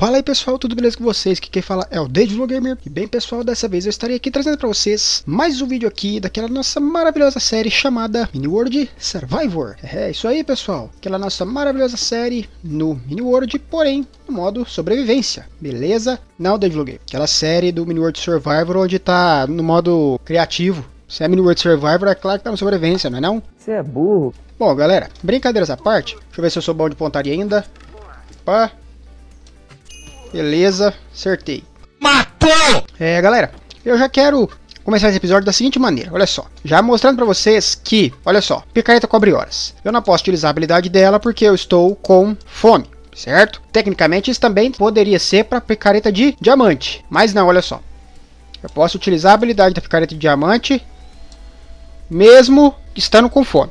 Fala aí pessoal, tudo beleza com vocês? Que quem fala é o Dejulo Gamer. E bem pessoal, dessa vez eu estarei aqui trazendo para vocês mais um vídeo aqui daquela nossa maravilhosa série chamada Mini World Survivor. É, é isso aí pessoal, aquela nossa maravilhosa série no Mini World, porém no modo sobrevivência, beleza? Não, Dejulo Gamer, aquela série do Mini World Survivor onde tá no modo criativo. Se é Mini World Survivor, é claro que tá no sobrevivência, não é não? Você é burro. Bom galera, brincadeiras à parte, deixa eu ver se eu sou bom de pontaria ainda. Opa... Beleza, acertei. Matou! É, galera, eu já quero começar esse episódio da seguinte maneira, olha só. Já mostrando para vocês que, olha só, picareta cobre horas. Eu não posso utilizar a habilidade dela porque eu estou com fome certo? Tecnicamente, isso também poderia ser para picareta de diamante, mas não, olha só. Eu posso utilizar a habilidade da picareta de diamante mesmo estando com fome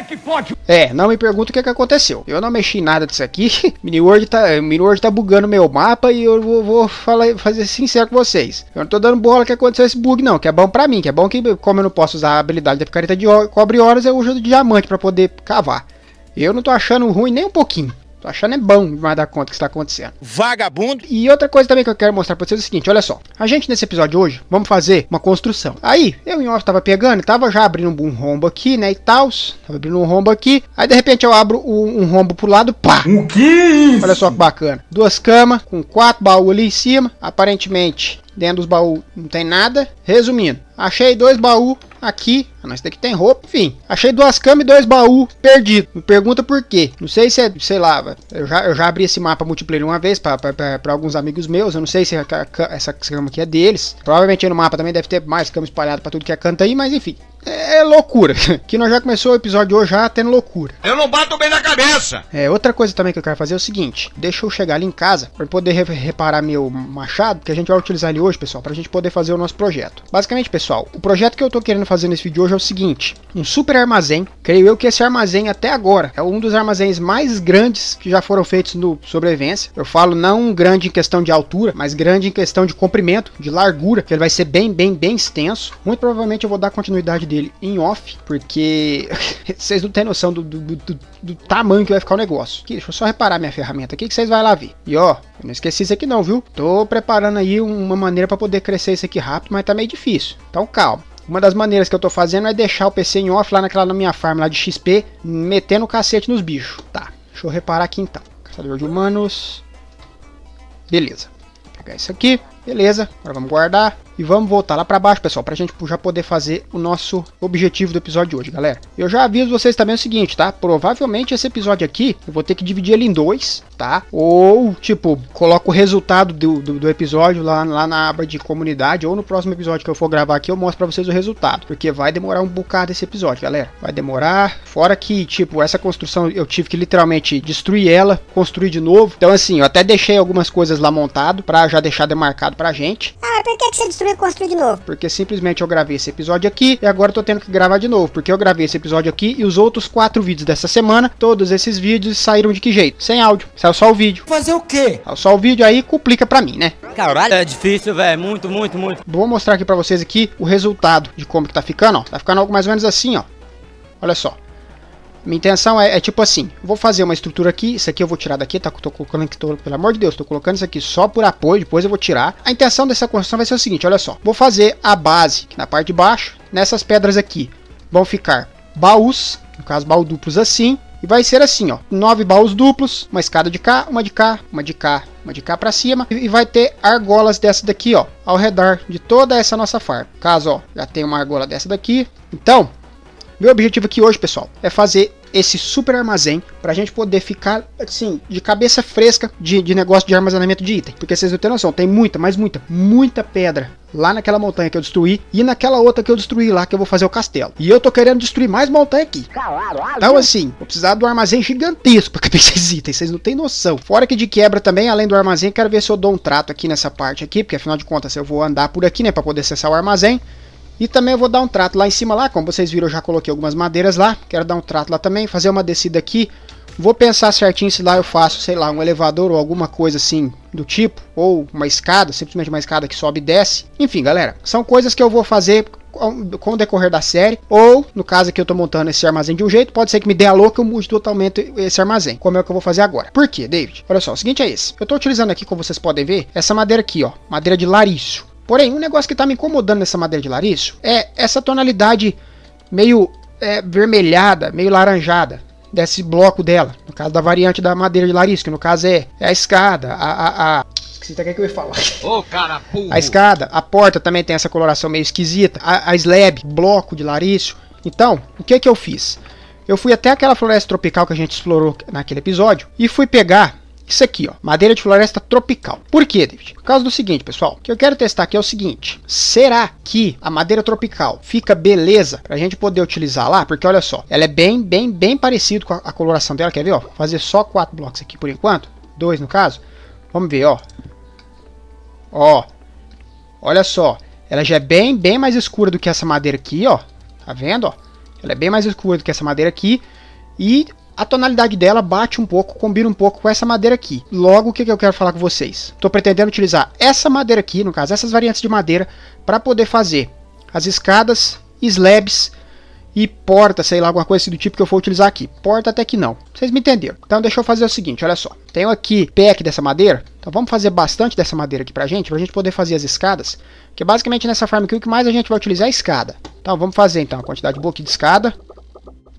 é que pode? É, não me pergunta o que, é que aconteceu. Eu não mexi em nada disso aqui. World tá, World tá bugando meu mapa e eu vou, vou falar, fazer sincero com vocês. Eu não tô dando bola que aconteceu esse bug não, que é bom pra mim, que é bom que como eu não posso usar a habilidade da picareta de cobre horas, eu uso do diamante para poder cavar. Eu não tô achando ruim nem um pouquinho. Tô achando é bom demais da conta que está acontecendo. Vagabundo! E outra coisa também que eu quero mostrar pra vocês é o seguinte: olha só. A gente nesse episódio hoje, vamos fazer uma construção. Aí, eu em off tava pegando, tava já abrindo um rombo aqui, né? E tal. Tava abrindo um rombo aqui. Aí de repente eu abro um, um rombo pro lado, pá! O que é isso? Olha só que bacana. Duas camas, com quatro baús ali em cima. Aparentemente, dentro dos baús não tem nada. Resumindo, achei dois baús aqui, nós tem que tem roupa, enfim. Achei duas camas e dois baús perdidos Me pergunta por quê. Não sei se é, sei lá, eu já, eu já abri esse mapa multiplayer uma vez para alguns amigos meus. Eu não sei se essa cama aqui é deles. Provavelmente no mapa também deve ter mais cama espalhada para tudo que é canto aí, mas enfim. É, é loucura. Que nós já começou o episódio hoje já tendo loucura. Eu não bato bem na cabeça. É, outra coisa também que eu quero fazer é o seguinte: deixa eu chegar ali em casa para poder re reparar meu machado, que a gente vai utilizar ele hoje, pessoal, pra gente poder fazer o nosso projeto. Basicamente, pessoal, o projeto que eu tô querendo fazer nesse vídeo hoje é o seguinte: um super armazém. Creio eu que esse armazém até agora é um dos armazéns mais grandes que já foram feitos no sobrevivência. Eu falo não grande em questão de altura, mas grande em questão de comprimento, de largura, que ele vai ser bem, bem, bem extenso. Muito provavelmente eu vou dar continuidade dele em off, porque vocês não têm noção do, do, do, do, tamanho que vai ficar o negócio. Aqui, deixa eu só reparar minha ferramenta aqui que vocês vão lá ver. E ó, não esqueci isso aqui não, viu? Tô preparando aí uma maneira para poder crescer isso aqui rápido, mas tá meio difícil. Então calma. Uma das maneiras que eu tô fazendo é deixar o PC em off lá naquela na minha farm lá de XP, metendo o cacete nos bichos. Tá, deixa eu reparar aqui então. Caçador de humanos. Beleza. Vou pegar isso aqui. Beleza. Agora vamos guardar. E vamos voltar lá para baixo, pessoal, para a gente já poder fazer o nosso objetivo do episódio de hoje, galera. Eu já aviso vocês também o seguinte, tá? Provavelmente esse episódio aqui, eu vou ter que dividir ele em dois, tá? Ou, tipo, coloco o resultado do, do, do episódio lá, lá na aba de comunidade, ou no próximo episódio que eu for gravar aqui, eu mostro para vocês o resultado. Porque vai demorar um bocado esse episódio, galera. Vai demorar. Fora que, tipo, essa construção eu tive que literalmente destruir ela, construir de novo. Então, assim, eu até deixei algumas coisas lá montado para já deixar demarcado pra gente mas por que, que você destruiu e construiu de novo? Porque simplesmente eu gravei esse episódio aqui e agora eu tô tendo que gravar de novo, porque eu gravei esse episódio aqui e os outros quatro vídeos dessa semana, todos esses vídeos saíram de que jeito? Sem áudio, saiu só o vídeo. Fazer o quê? Saiu só o vídeo aí, complica pra mim, né? Caralho, é difícil, velho, muito, muito, muito. Vou mostrar aqui pra vocês aqui o resultado de como que tá ficando, ó. Tá ficando algo mais ou menos assim, ó. Olha só. Minha intenção é, é, tipo assim, vou fazer uma estrutura aqui, isso aqui eu vou tirar daqui, tá? Tô colocando aqui, tô, pelo amor de Deus, tô colocando isso aqui só por apoio, depois eu vou tirar. A intenção dessa construção vai ser o seguinte, olha só. Vou fazer a base na parte de baixo, nessas pedras aqui vão ficar baús, no caso baú duplos assim, e vai ser assim, ó, nove baús duplos, uma escada de cá, uma de cá, uma de cá, uma de cá para cima, e vai ter argolas dessa daqui, ó, ao redor de toda essa nossa farm. Caso, ó, já tem uma argola dessa daqui. Então, meu objetivo aqui hoje, pessoal, é fazer esse super armazém para a gente poder ficar assim de cabeça fresca de, de negócio de armazenamento de item, porque vocês não têm noção, tem muita, mas muita, muita pedra lá naquela montanha que eu destruí e naquela outra que eu destruí lá que eu vou fazer o castelo. E eu tô querendo destruir mais montanha aqui. Então assim, vou precisar de um armazém gigantesco para caber esses itens, vocês não têm noção. Fora que de quebra também, além do armazém, quero ver se eu dou um trato aqui nessa parte aqui, porque afinal de contas eu vou andar por aqui, né, para poder acessar o armazém. E também eu vou dar um trato lá em cima lá, como vocês viram eu já coloquei algumas madeiras lá, quero dar um trato lá também, fazer uma descida aqui. Vou pensar certinho se lá eu faço, sei lá, um elevador ou alguma coisa assim do tipo, ou uma escada, simplesmente uma escada que sobe e desce. Enfim, galera, são coisas que eu vou fazer com o decorrer da série, ou no caso que eu tô montando esse armazém de um jeito, pode ser que me dê a louca eu mude totalmente esse armazém, como é o que eu vou fazer agora. Por quê, David? Olha só, o seguinte é esse, eu tô utilizando aqui, como vocês podem ver, essa madeira aqui, ó, madeira de lariço. Porém, um negócio que tá me incomodando nessa madeira de larício é essa tonalidade meio é, vermelhada, meio laranjada desse bloco dela. No caso da variante da madeira de larício, que no caso é, é a escada, a, a, a esqueci até o é que eu ia falar. Ô, cara, A escada, a porta também tem essa coloração meio esquisita. A, a slab, bloco de larício. Então, o que é que eu fiz? Eu fui até aquela floresta tropical que a gente explorou naquele episódio e fui pegar isso aqui, ó, madeira de floresta tropical. Por quê, David? Por causa do seguinte, pessoal, o que eu quero testar aqui é o seguinte, será que a madeira tropical fica beleza pra gente poder utilizar lá? Porque olha só, ela é bem, bem, bem parecido com a, a coloração dela, quer ver, ó, Vou fazer só quatro blocos aqui por enquanto, dois no caso, vamos ver, ó, ó, olha só, ela já é bem, bem mais escura do que essa madeira aqui, ó, tá vendo, ó, ela é bem mais escura do que essa madeira aqui, e a tonalidade dela bate um pouco, combina um pouco com essa madeira aqui. Logo, o que, que eu quero falar com vocês? Estou pretendendo utilizar essa madeira aqui, no caso, essas variantes de madeira, para poder fazer as escadas, slabs e porta, sei lá, alguma coisa assim do tipo que eu for utilizar aqui. Porta até que não. Vocês me entenderam. Então deixa eu fazer o seguinte, olha só. Tenho aqui pack dessa madeira. Então vamos fazer bastante dessa madeira aqui pra gente, pra gente poder fazer as escadas. Porque basicamente nessa farm aqui o que mais a gente vai utilizar é a escada. Então vamos fazer então a quantidade boa aqui de escada.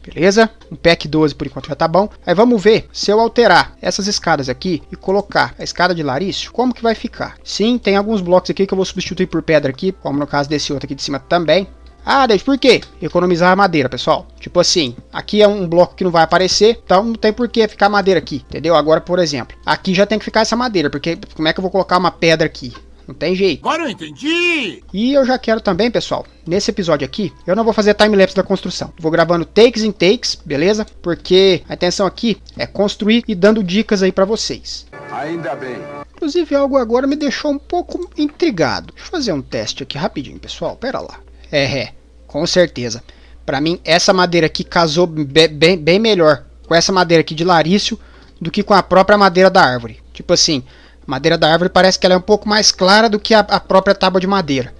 Beleza? Um pack 12 por enquanto já tá bom. Aí vamos ver se eu alterar essas escadas aqui e colocar a escada de Larício, como que vai ficar? Sim, tem alguns blocos aqui que eu vou substituir por pedra aqui, como no caso desse outro aqui de cima também. Ah, deixa por quê? Economizar a madeira, pessoal. Tipo assim, aqui é um bloco que não vai aparecer, então não tem por que ficar madeira aqui, entendeu? Agora, por exemplo, aqui já tem que ficar essa madeira, porque como é que eu vou colocar uma pedra aqui? Não tem jeito. Agora eu entendi! E eu já quero também, pessoal, nesse episódio aqui, eu não vou fazer time-lapse da construção. Vou gravando takes em takes, beleza? Porque a intenção aqui é construir e dando dicas aí para vocês. Ainda bem. Inclusive, algo agora me deixou um pouco intrigado. Deixa eu fazer um teste aqui rapidinho, pessoal. Pera lá. É, é, com certeza. Para mim, essa madeira aqui casou bem, bem melhor com essa madeira aqui de larício do que com a própria madeira da árvore. Tipo assim, madeira da árvore parece que ela é um pouco mais clara do que a, a própria tábua de madeira.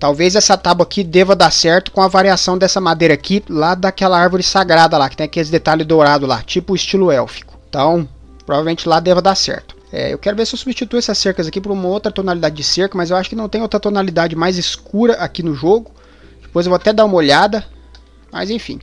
Talvez essa tábua aqui deva dar certo com a variação dessa madeira aqui, lá daquela árvore sagrada lá, que tem aqueles detalhes dourados lá, tipo estilo élfico. Então, provavelmente lá deva dar certo. É, eu quero ver se eu substituo essas cercas aqui por uma outra tonalidade de cerca, mas eu acho que não tem outra tonalidade mais escura aqui no jogo. Depois eu vou até dar uma olhada, mas enfim.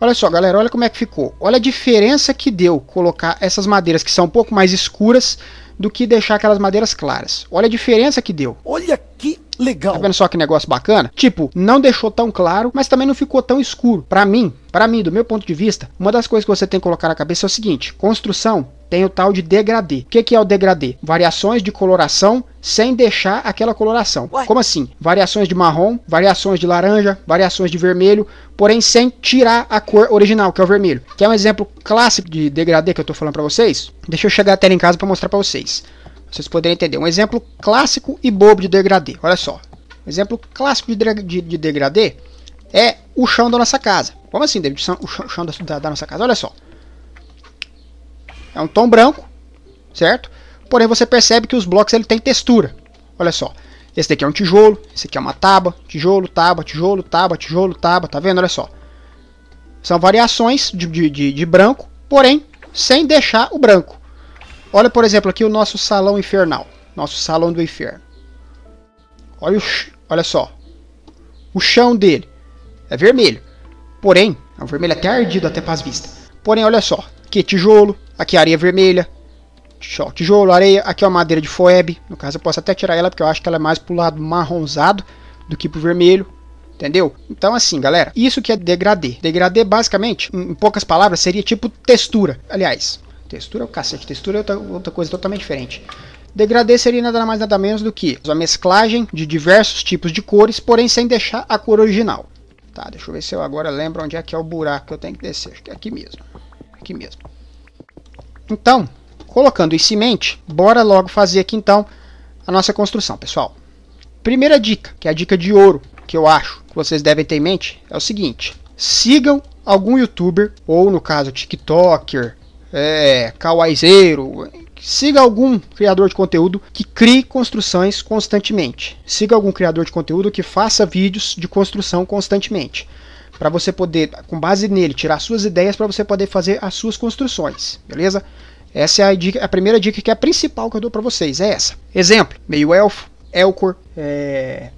Olha só, galera, olha como é que ficou. Olha a diferença que deu colocar essas madeiras que são um pouco mais escuras do que deixar aquelas madeiras claras. Olha a diferença que deu. Olha que legal. Tá vendo só que negócio bacana? Tipo, não deixou tão claro, mas também não ficou tão escuro. Para mim, para mim, do meu ponto de vista, uma das coisas que você tem que colocar na cabeça é o seguinte: construção tem o tal de degradê. O que, que é o degradê? Variações de coloração sem deixar aquela coloração. Como assim? Variações de marrom, variações de laranja, variações de vermelho, porém sem tirar a cor original, que é o vermelho. Que é um exemplo clássico de degradê que eu estou falando para vocês. Deixa eu chegar até em casa para mostrar para vocês. Vocês poderem entender. Um exemplo clássico e bobo de degradê. Olha só. Um exemplo clássico de, de, de degradê é o chão da nossa casa. Como assim, David? O chão, o chão da, da, nossa casa. Olha só. É um tom branco, certo? Porém você percebe que os blocos ele tem textura. Olha só. Esse daqui é um tijolo, esse aqui é uma tábua, tijolo, tábua, tijolo, tábua, tijolo, tábua, tá vendo? Olha só. São variações de, de, de, de branco, porém sem deixar o branco. Olha, por exemplo, aqui o nosso salão infernal. Nosso salão do inferno. Olha, o, olha só. O chão dele é vermelho. Porém, é um vermelho até ardido até para as vistas. Porém, olha só. Aqui é tijolo, aqui é areia vermelha, ó, tijolo, areia, aqui é uma madeira de foeb, no caso eu posso até tirar ela porque eu acho que ela é mais pro lado marronzado do que pro vermelho, entendeu? Então assim, galera, isso que é degradê. Degradê basicamente, em poucas palavras, seria tipo textura. Aliás, textura é o cacete, textura é outra, outra coisa totalmente diferente. Degradê seria nada mais nada menos do que a mesclagem de diversos tipos de cores, porém sem deixar a cor original. Tá, deixa eu ver se eu agora lembro onde é que é o buraco que eu tenho que descer. Acho que é aqui mesmo aqui mesmo. Então, colocando isso em mente, bora logo fazer aqui então a nossa construção, pessoal. Primeira dica, que é a dica de ouro, que eu acho que vocês devem ter em mente, é o seguinte: sigam algum youtuber, ou no caso, TikToker, é, Kawaizeiro, siga algum criador de conteúdo que crie construções constantemente. Siga algum criador de conteúdo que faça vídeos de construção constantemente para você poder, com base nele, tirar suas ideias para você poder fazer as suas construções, beleza? Essa é a, dica, a primeira dica que é a principal que eu dou para vocês, é essa. Exemplo, meio elfo, Elcor, é,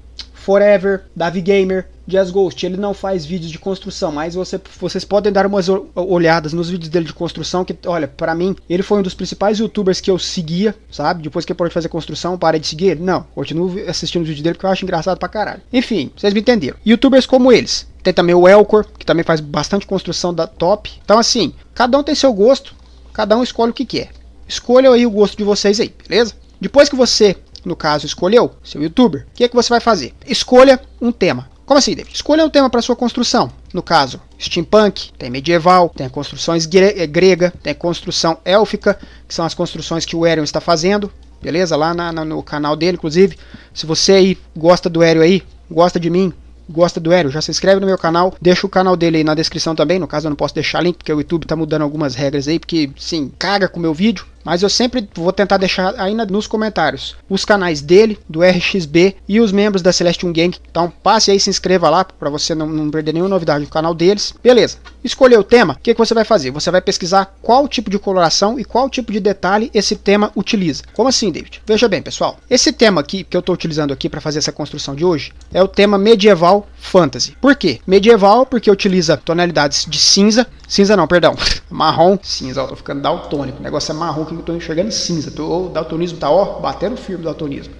Forever, Davi Gamer, Jazz Ghost, ele não faz vídeos de construção, mas você, vocês podem dar umas olhadas nos vídeos dele de construção, que, olha, para mim, ele foi um dos principais youtubers que eu seguia, sabe? Depois que eu parei de fazer construção, parei de seguir Não, continuo assistindo os vídeos dele porque eu acho engraçado pra caralho. Enfim, vocês me entenderam. Youtubers como eles. Tem também o Elcor, que também faz bastante construção da top. Então, assim, cada um tem seu gosto, cada um escolhe o que quer. Escolha aí o gosto de vocês aí, beleza? Depois que você no caso escolheu, seu youtuber, o que é que você vai fazer? Escolha um tema. Como assim, David? Escolha um tema para sua construção. No caso, steampunk, tem medieval, tem construções gre eh, grega, tem construção élfica, que são as construções que o Erion está fazendo, beleza? Lá na, na, no canal dele, inclusive. Se você aí gosta do Erion aí, gosta de mim, gosta do Aerion, já se inscreve no meu canal, deixa o canal dele aí na descrição também, no caso eu não posso deixar link, porque o YouTube está mudando algumas regras aí, porque, sim, caga com o meu vídeo, mas eu sempre vou tentar deixar ainda nos comentários os canais dele, do RXB e os membros da Celestium Gang. Então passe aí, se inscreva lá para você não, não, perder nenhuma novidade no canal deles. Beleza, escolheu o tema, o que, que você vai fazer? Você vai pesquisar qual tipo de coloração e qual tipo de detalhe esse tema utiliza. Como assim, David? Veja bem, pessoal. Esse tema aqui que eu estou utilizando aqui para fazer essa construção de hoje é o tema medieval fantasy. Por quê? Medieval porque utiliza tonalidades de cinza, cinza não, perdão, marrom, cinza, eu tô ficando daltônico. O negócio é marrom que Estou eu tô enxergando cinza. o daltonismo tá, ó, batendo firme o daltonismo.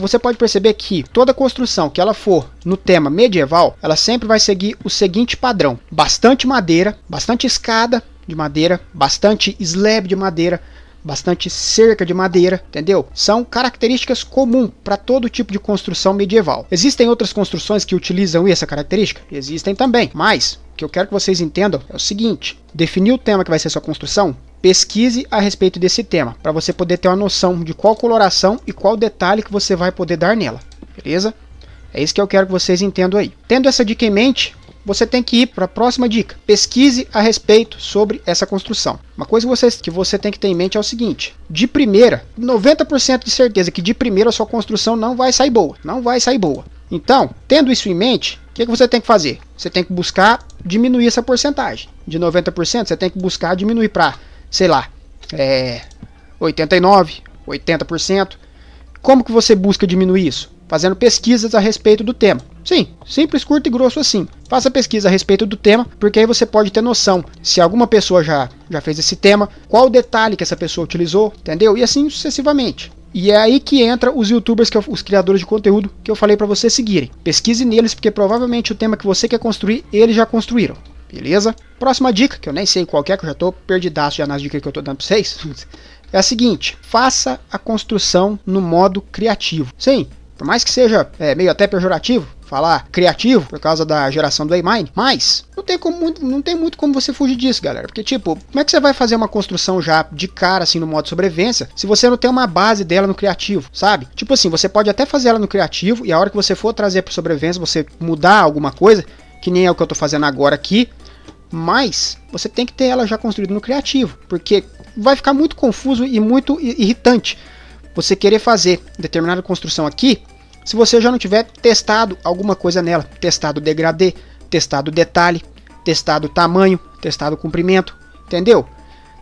Você pode perceber que toda construção que ela for no tema medieval, ela sempre vai seguir o seguinte padrão: bastante madeira, bastante escada de madeira, bastante slab de madeira, bastante cerca de madeira, entendeu? São características comuns para todo tipo de construção medieval. Existem outras construções que utilizam essa característica? Existem também, mas o que eu quero que vocês entendam é o seguinte: definir o tema que vai ser sua construção, pesquise a respeito desse tema, para você poder ter uma noção de qual coloração e qual detalhe que você vai poder dar nela, beleza? É isso que eu quero que vocês entendam aí. Tendo essa dica em mente, você tem que ir para a próxima dica. Pesquise a respeito sobre essa construção. Uma coisa que você, que você tem que ter em mente é o seguinte: de primeira, 90% de certeza que de primeira a sua construção não vai sair boa. Não vai sair boa. Então, tendo isso em mente, o que, que você tem que fazer? Você tem que buscar diminuir essa porcentagem. De 90%, você tem que buscar diminuir para sei lá, é, 89, 80%. Como que você busca diminuir isso? Fazendo pesquisas a respeito do tema. Sim, simples, curto e grosso assim. Faça pesquisa a respeito do tema, porque aí você pode ter noção se alguma pessoa já, já fez esse tema, qual o detalhe que essa pessoa utilizou, entendeu? E assim sucessivamente. E é aí que entra os youtubers, que eu, os criadores de conteúdo que eu falei para vocês seguirem. Pesquise neles, porque provavelmente o tema que você quer construir, eles já construíram. Beleza? Próxima dica, que eu nem sei qual é, que eu já estou perdidaço já nas dicas que eu estou dando para vocês. É a seguinte, faça a construção no modo criativo. Sim, por mais que seja é, meio até pejorativo, falar criativo por causa da geração do A-Mine, mas não tem, como, não tem muito como você fugir disso, galera. Porque, tipo, como é que você vai fazer uma construção já de cara, assim, no modo sobrevivência, se você não tem uma base dela no criativo, sabe? Tipo assim, você pode até fazer ela no criativo e a hora que você for trazer pro sobrevivência, você mudar alguma coisa, que nem é o que eu tô fazendo agora aqui, mas você tem que ter ela já construída no criativo, porque vai ficar muito confuso e muito irritante você querer fazer determinada construção aqui se você já não tiver testado alguma coisa nela, testado o degradê, testado o detalhe, testado o tamanho, testado o comprimento, entendeu?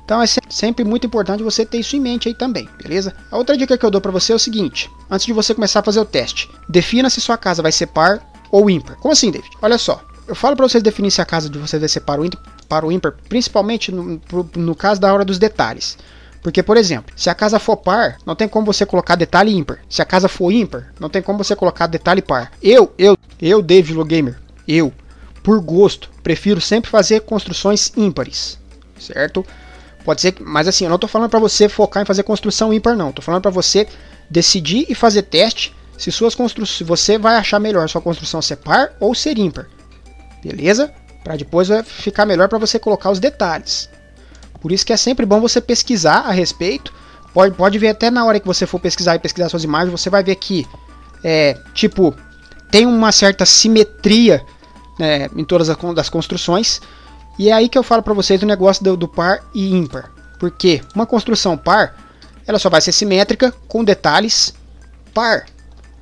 Então é sempre muito importante você ter isso em mente aí também, beleza? A outra dica que eu dou para você é o seguinte: antes de você começar a fazer o teste, defina se sua casa vai ser par ou ímpar. Como assim, David? Olha só, eu falo para vocês definir se a casa de vocês vai ser para o ímpar, para o ímpar principalmente no, no caso da hora dos detalhes. Porque, por exemplo, se a casa for par, não tem como você colocar detalhe ímpar. Se a casa for ímpar, não tem como você colocar detalhe par. Eu, eu, eu, David Logamer, eu, por gosto, prefiro sempre fazer construções ímpares, certo? Pode ser, mas assim, eu não tô falando para você focar em fazer construção ímpar não, tô falando para você decidir e fazer teste se suas construções, você vai achar melhor sua construção ser par ou ser ímpar beleza? Para depois é, ficar melhor para você colocar os detalhes. Por isso que é sempre bom você pesquisar a respeito. Pode, pode ver até na hora que você for pesquisar e pesquisar suas imagens, você vai ver que, é, tipo, tem uma certa simetria né, em todas as construções. E é aí que eu falo para vocês o negócio do, do par e ímpar. Porque uma construção par, ela só vai ser simétrica com detalhes par.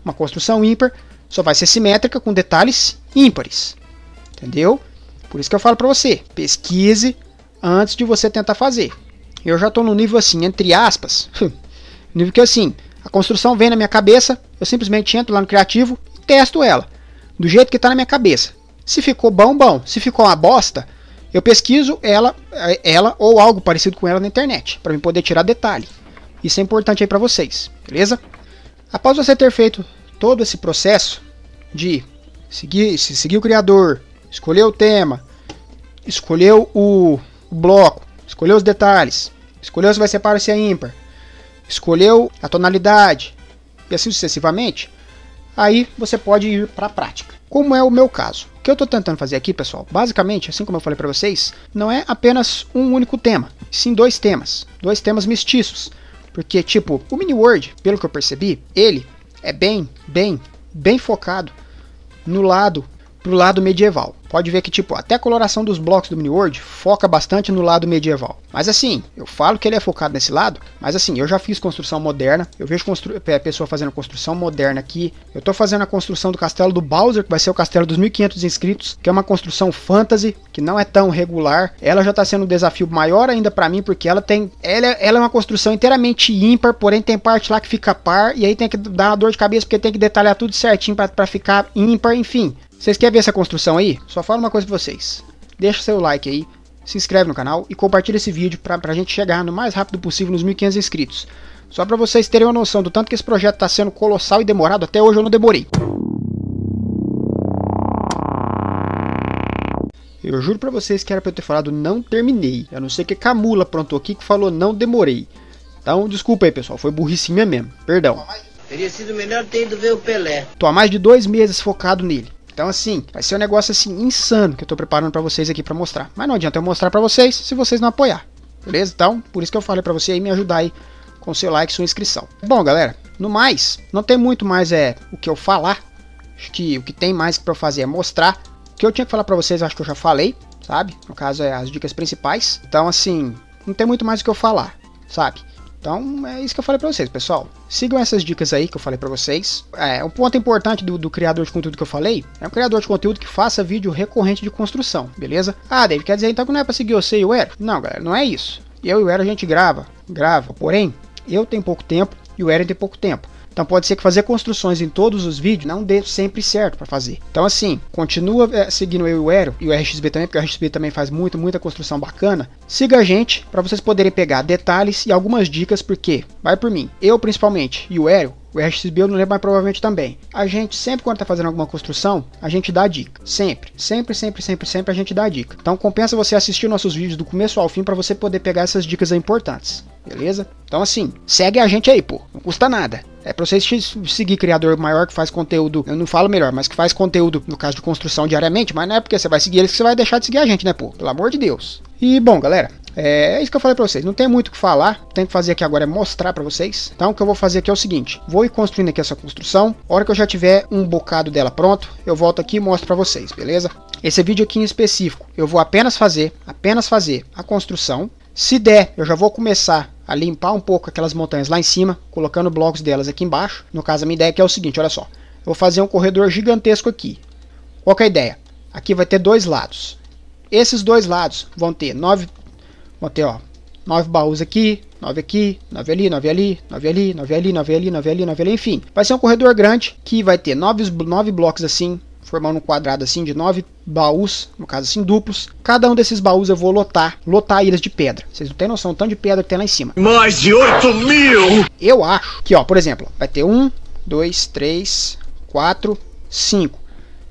Uma construção ímpar só vai ser simétrica com detalhes ímpares. Entendeu? Por isso que eu falo para você, pesquise antes de você tentar fazer. Eu já tô no nível assim, entre aspas, nível que assim, a construção vem na minha cabeça, eu simplesmente entro lá no criativo e testo ela, do jeito que tá na minha cabeça. Se ficou bom, bom. Se ficou uma bosta, eu pesquiso ela, ela ou algo parecido com ela na internet, para me poder tirar detalhe. Isso é importante aí para vocês, beleza? Após você ter feito todo esse processo de seguir, seguir o criador, escolheu o tema, escolheu o bloco, escolheu os detalhes, escolheu se vai ser par ou se é ímpar, escolheu a tonalidade e assim sucessivamente, aí você pode ir para a prática. Como é o meu caso? O que eu estou tentando fazer aqui, pessoal, basicamente, assim como eu falei para vocês, não é apenas um único tema, sim dois temas, dois temas mestiços. Porque, tipo, o mini word, pelo que eu percebi, ele é bem, bem, bem focado no lado pro lado medieval. Pode ver que, tipo, até a coloração dos blocos do Mini World foca bastante no lado medieval. Mas assim, eu falo que ele é focado nesse lado, mas assim, eu já fiz construção moderna, eu vejo constru é, pessoa fazendo construção moderna aqui. Eu tô fazendo a construção do castelo do Bowser, que vai ser o castelo dos 1500 inscritos, que é uma construção fantasy, que não é tão regular. Ela já tá sendo um desafio maior ainda para mim, porque ela tem. Ela, é, ela é uma construção inteiramente ímpar, porém tem parte lá que fica par, e aí tem que dar uma dor de cabeça, porque tem que detalhar tudo certinho para ficar ímpar, enfim. Vocês querem ver essa construção aí? Só falo uma coisa pra vocês. Deixa seu like aí, se inscreve no canal e compartilha esse vídeo pra, pra gente chegar no mais rápido possível nos 1.500 inscritos. Só pra vocês terem uma noção do tanto que esse projeto tá sendo colossal e demorado, até hoje eu não demorei. Eu juro pra vocês que era pra eu ter falado não terminei. A não ser que Camula aprontou aqui que falou não demorei. Então, desculpa aí, pessoal. Foi burrice minha mesmo. Perdão. Teria sido melhor ter ido ver o Pelé. Tô há mais de dois meses focado nele. Então, assim, vai ser um negócio assim insano que eu tô preparando para vocês aqui para mostrar. Mas não adianta eu mostrar para vocês se vocês não apoiar. Beleza? Então, por isso que eu falei para você aí me ajudar aí com seu like, sua inscrição. Bom, galera, no mais, não tem muito mais é o que eu falar. Acho que o que tem mais para eu fazer é mostrar. O que eu tinha que falar para vocês, acho que eu já falei, sabe? No caso é as dicas principais. Então, assim, não tem muito mais o que eu falar, sabe? Então é isso que eu falei para vocês, pessoal. Sigam essas dicas aí que eu falei para vocês. É, um ponto importante do, do criador de conteúdo que eu falei é um criador de conteúdo que faça vídeo recorrente de construção, beleza? Ah, David, quer dizer então que não é para seguir você e o Ero? Não, galera, não é isso. Eu e o Ero a gente grava, grava, porém, eu tenho pouco tempo e o Eren tem pouco tempo. Então pode ser que fazer construções em todos os vídeos não dê sempre certo para fazer. Então assim, continua é, seguindo eu e o Ero e o RXB também, porque o RXB também faz muito, muita construção bacana. Siga a gente para vocês poderem pegar detalhes e algumas dicas, porque vai por mim. Eu principalmente e o Ero o RXB eu não lembro, mas provavelmente também. A gente sempre quando está fazendo alguma construção, a gente dá dica. Sempre, sempre, sempre, sempre, sempre a gente dá dica. Então compensa você assistir nossos vídeos do começo ao fim para você poder pegar essas dicas importantes, beleza? Então assim, segue a gente aí, pô. Não custa nada. É pra você seguir criador maior que faz conteúdo, eu não falo melhor, mas que faz conteúdo, no caso de construção diariamente, mas não é porque você vai seguir eles que você vai deixar de seguir a gente, né, pô? Pelo amor de Deus. E bom, galera, é, é isso que eu falei pra vocês. Não tem muito o que falar. O que tem que fazer aqui agora é mostrar para vocês. Então, o que eu vou fazer aqui é o seguinte: vou ir construindo aqui essa construção. A hora que eu já tiver um bocado dela pronto, eu volto aqui e mostro para vocês, beleza? Esse é vídeo aqui em específico, eu vou apenas fazer, apenas fazer a construção. Se der, eu já vou começar a limpar um pouco aquelas montanhas lá em cima, colocando blocos delas aqui embaixo. No caso, a minha ideia é, é o seguinte, olha só. Eu vou fazer um corredor gigantesco aqui. Qual é a ideia? Aqui vai ter dois lados. Esses dois lados vão ter nove, vão ter, ó, nove baús aqui, nove aqui, nove ali, nove ali, nove ali, nove ali, nove ali, nove ali, nove ali, enfim. Vai ser um corredor grande que vai ter nove, nove blocos assim, formando um quadrado assim de nove baús, no caso assim duplos. Cada um desses baús eu vou lotar, lotar ilhas de pedra. Vocês não têm noção do tanto de pedra que tem lá em cima. Mais de 8 mil! Eu acho que, ó, por exemplo, vai ter um, dois, três, quatro, cinco.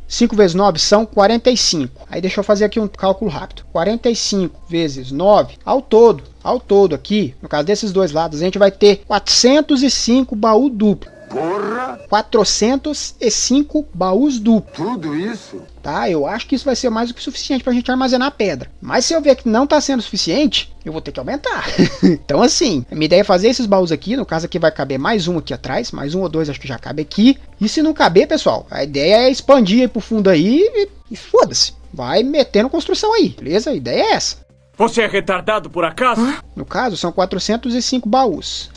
5 vezes 9 são 45. Aí deixa eu fazer aqui um cálculo rápido. 45 vezes 9, ao todo, ao todo aqui, no caso desses dois lados, a gente vai ter 405 baú duplo. Porra! 405 baús duplos. Tudo isso? Tá, eu acho que isso vai ser mais do que suficiente pra gente armazenar pedra. Mas se eu ver que não tá sendo suficiente, eu vou ter que aumentar. então assim, a minha ideia é fazer esses baús aqui, no caso aqui vai caber mais um aqui atrás, mais um ou dois acho que já cabe aqui. E se não caber, pessoal, a ideia é expandir aí pro fundo aí e, e foda-se. Vai metendo construção aí, beleza? A ideia é essa. Você é retardado por acaso? No caso, são 405 baús.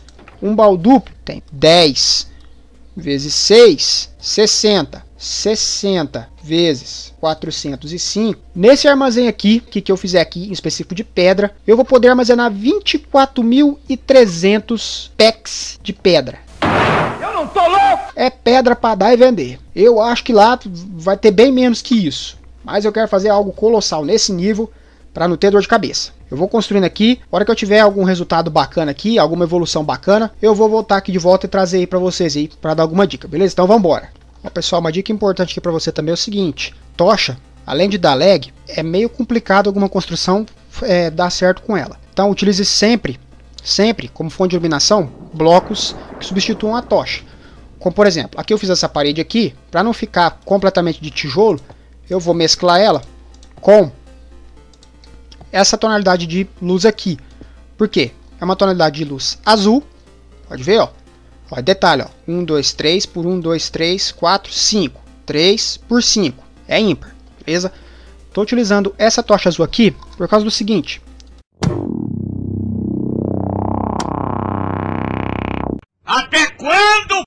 Um baú duplo tem 10 vezes 6, 60. 60 vezes 405. Nesse armazém aqui, que, que eu fizer aqui em específico de pedra, eu vou poder armazenar 24.300 packs de pedra. Eu não tô louco! É pedra para dar e vender. Eu acho que lá vai ter bem menos que isso. Mas eu quero fazer algo colossal nesse nível para não ter dor de cabeça. Eu vou construindo aqui, a hora que eu tiver algum resultado bacana aqui, alguma evolução bacana, eu vou voltar aqui de volta e trazer aí para vocês aí para dar alguma dica, beleza? Então vamos embora. pessoal, uma dica importante aqui para você também é o seguinte: tocha, além de dar lag, é meio complicado alguma construção é, dar certo com ela. Então utilize sempre, sempre como fonte de iluminação blocos que substituam a tocha. Como por exemplo, aqui eu fiz essa parede aqui, para não ficar completamente de tijolo, eu vou mesclar ela com essa tonalidade de luz aqui. Por quê? É uma tonalidade de luz azul. Pode ver, ó. ó é detalhe, ó. 1, 2, 3 por 1, 2, 3, 4, 5. 3 por 5. É ímpar, beleza? Estou utilizando essa tocha azul aqui por causa do seguinte. Até quando?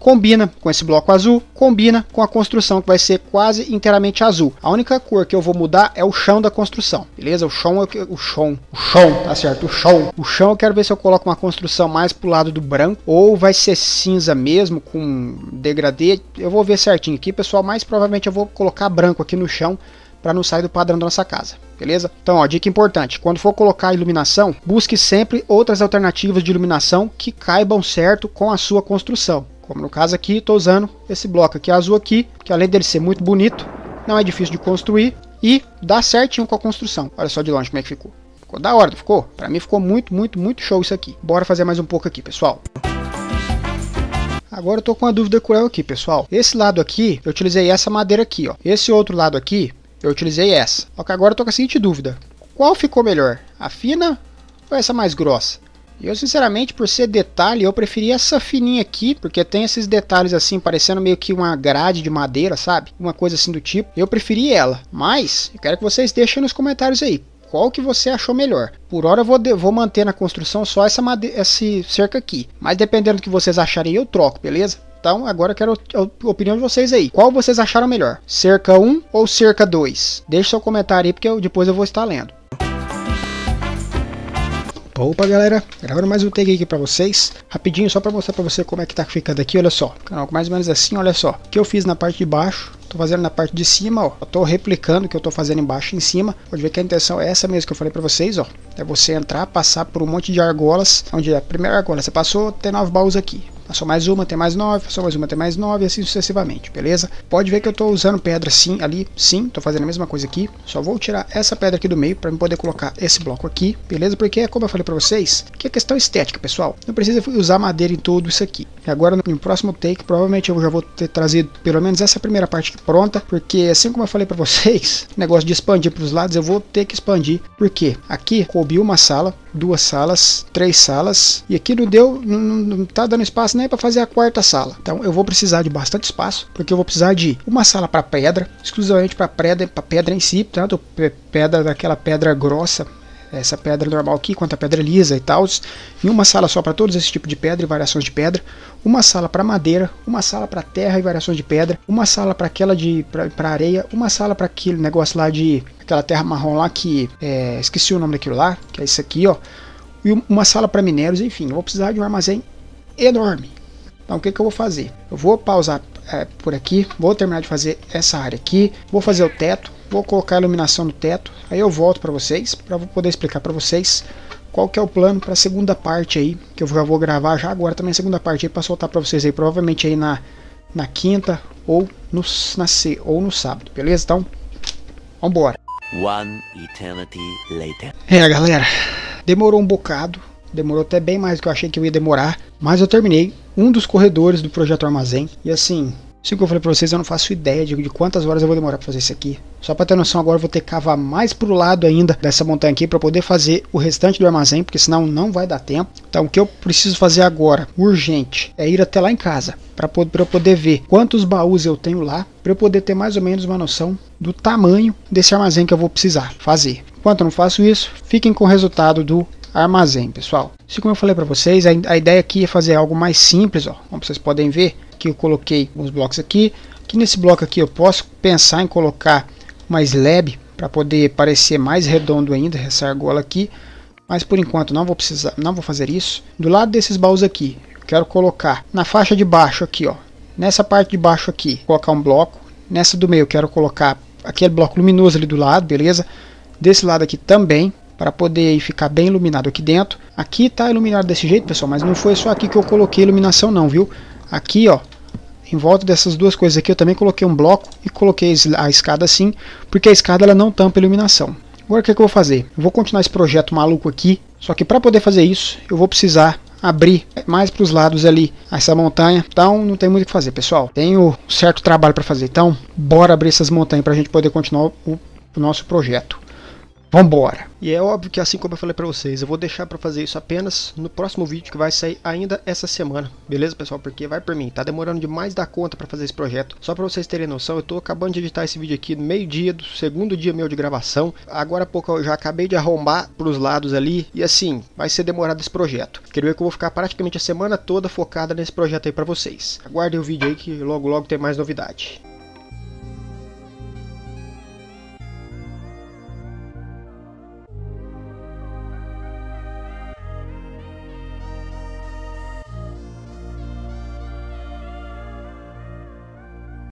combina com esse bloco azul, combina com a construção que vai ser quase inteiramente azul. A única cor que eu vou mudar é o chão da construção, beleza? O chão, é o chão, o chão, tá certo? O chão, o chão eu quero ver se eu coloco uma construção mais pro lado do branco ou vai ser cinza mesmo com degradê. Eu vou ver certinho aqui, pessoal, Mais provavelmente eu vou colocar branco aqui no chão para não sair do padrão da nossa casa, beleza? Então, ó, dica importante, quando for colocar iluminação, busque sempre outras alternativas de iluminação que caibam certo com a sua construção. Como no caso aqui, estou usando esse bloco aqui azul aqui, que além dele ser muito bonito, não é difícil de construir e dá certinho com a construção. Olha só de longe como é que ficou. Ficou da hora, ficou? Para mim ficou muito, muito, muito show isso aqui. Bora fazer mais um pouco aqui, pessoal. Agora eu tô com uma dúvida cruel aqui, pessoal. Esse lado aqui, eu utilizei essa madeira aqui, ó. Esse outro lado aqui, eu utilizei essa. Só que agora eu tô com a seguinte dúvida. Qual ficou melhor? A fina ou essa mais grossa? Eu, sinceramente, por ser detalhe, eu preferi essa fininha aqui, porque tem esses detalhes assim, parecendo meio que uma grade de madeira, sabe? Uma coisa assim do tipo. Eu preferi ela, mas eu quero que vocês deixem nos comentários aí qual que você achou melhor. Por hora eu vou, de, vou manter na construção só essa esse cerca aqui. Mas dependendo do que vocês acharem, eu troco, beleza? Então agora eu quero a opinião de vocês aí. Qual vocês acharam melhor? Cerca 1 ou cerca 2? Deixe seu comentário aí, porque eu, depois eu vou estar lendo. Opa galera, gravando mais um take aqui pra vocês Rapidinho, só pra mostrar pra você como é que tá ficando aqui, olha só Canal mais ou menos assim, olha só O que eu fiz na parte de baixo, tô fazendo na parte de cima, ó Tô replicando o que eu tô fazendo embaixo e em cima Pode ver que a intenção é essa mesmo que eu falei pra vocês, ó É você entrar, passar por um monte de argolas Onde a primeira argola você passou, tem nove baús aqui passou mais uma, tem mais nove, passou mais uma, tem mais nove, e assim sucessivamente, beleza? Pode ver que eu estou usando pedra sim ali, sim, estou fazendo a mesma coisa aqui, só vou tirar essa pedra aqui do meio para poder colocar esse bloco aqui, beleza? Porque, como eu falei para vocês, que é questão estética, pessoal, não precisa usar madeira em tudo isso aqui. E agora, no próximo take, provavelmente eu já vou ter trazido pelo menos essa primeira parte aqui pronta, porque assim como eu falei para vocês, negócio de expandir para os lados, eu vou ter que expandir, porque aqui coube uma sala, duas salas, três salas, e aqui não deu, não, não tá dando espaço nem para fazer a quarta sala. Então eu vou precisar de bastante espaço, porque eu vou precisar de uma sala para pedra, exclusivamente para pedra, para pedra em si, tanto pedra daquela pedra grossa, essa pedra normal aqui, quanto a pedra lisa e tal, e uma sala só para todos esse tipo de pedra e variações de pedra, uma sala para madeira, uma sala para terra e variações de pedra, uma sala para aquela de para areia, uma sala para aquele negócio lá de aquela terra marrom lá que é, esqueci o nome daquilo lá, que é isso aqui, ó, e uma sala para minérios, enfim, eu vou precisar de um armazém enorme. Então o que, que eu vou fazer? Eu vou pausar é, por aqui, vou terminar de fazer essa área aqui, vou fazer o teto, vou colocar a iluminação no teto, aí eu volto para vocês, para poder explicar para vocês qual que é o plano para a segunda parte aí, que eu já vou gravar já agora também a segunda parte aí para soltar para vocês aí, provavelmente aí na, na quinta ou no, na, ou no sábado, beleza? Então, vambora! One eternity later. É, galera, demorou um bocado, Demorou até bem mais do que eu achei que eu ia demorar, mas eu terminei um dos corredores do projeto Armazém. E assim, isso que eu falei pra vocês, eu não faço ideia de, de quantas horas eu vou demorar pra fazer isso aqui. Só pra ter noção, agora eu vou ter que cavar mais pro lado ainda dessa montanha aqui pra poder fazer o restante do armazém, porque senão não vai dar tempo. Então o que eu preciso fazer agora, urgente, é ir até lá em casa para pra eu poder ver quantos baús eu tenho lá, pra eu poder ter mais ou menos uma noção do tamanho desse armazém que eu vou precisar fazer. Enquanto eu não faço isso, fiquem com o resultado do armazém, pessoal. Assim como eu falei para vocês, a, a, ideia aqui é fazer algo mais simples, ó, como vocês podem ver, que eu coloquei os blocos aqui. Aqui nesse bloco aqui eu posso pensar em colocar mais slab para poder parecer mais redondo ainda, essa argola aqui. Mas por enquanto não vou precisar, não vou fazer isso. Do lado desses baús aqui, quero colocar na faixa de baixo aqui, ó. Nessa parte de baixo aqui, colocar um bloco. Nessa do meio quero colocar aquele bloco luminoso ali do lado, beleza? Desse lado aqui também, para poder ficar bem iluminado aqui dentro. Aqui tá iluminado desse jeito, pessoal, mas não foi só aqui que eu coloquei iluminação não, viu? Aqui, ó, em volta dessas duas coisas aqui eu também coloquei um bloco e coloquei a escada assim, porque a escada ela não tampa iluminação. Agora o que, é que eu vou fazer? Eu vou continuar esse projeto maluco aqui, só que para poder fazer isso eu vou precisar abrir mais para os lados ali essa montanha. Então não tem muito o que fazer, pessoal. Tenho um certo trabalho para fazer. Então bora abrir essas montanhas para a gente poder continuar o, o nosso projeto. Vambora! E é óbvio que assim como eu falei para vocês, eu vou deixar para fazer isso apenas no próximo vídeo que vai sair ainda essa semana, beleza pessoal? Porque vai por mim, tá demorando demais da conta para fazer esse projeto. Só para vocês terem noção, eu tô acabando de editar esse vídeo aqui no meio-dia do segundo dia meu de gravação. Agora há pouco eu já acabei de arrombar pros lados ali e assim, vai ser demorado esse projeto. Quero ver que eu vou ficar praticamente a semana toda focada nesse projeto aí para vocês. Aguardem o vídeo aí que logo logo tem mais novidade.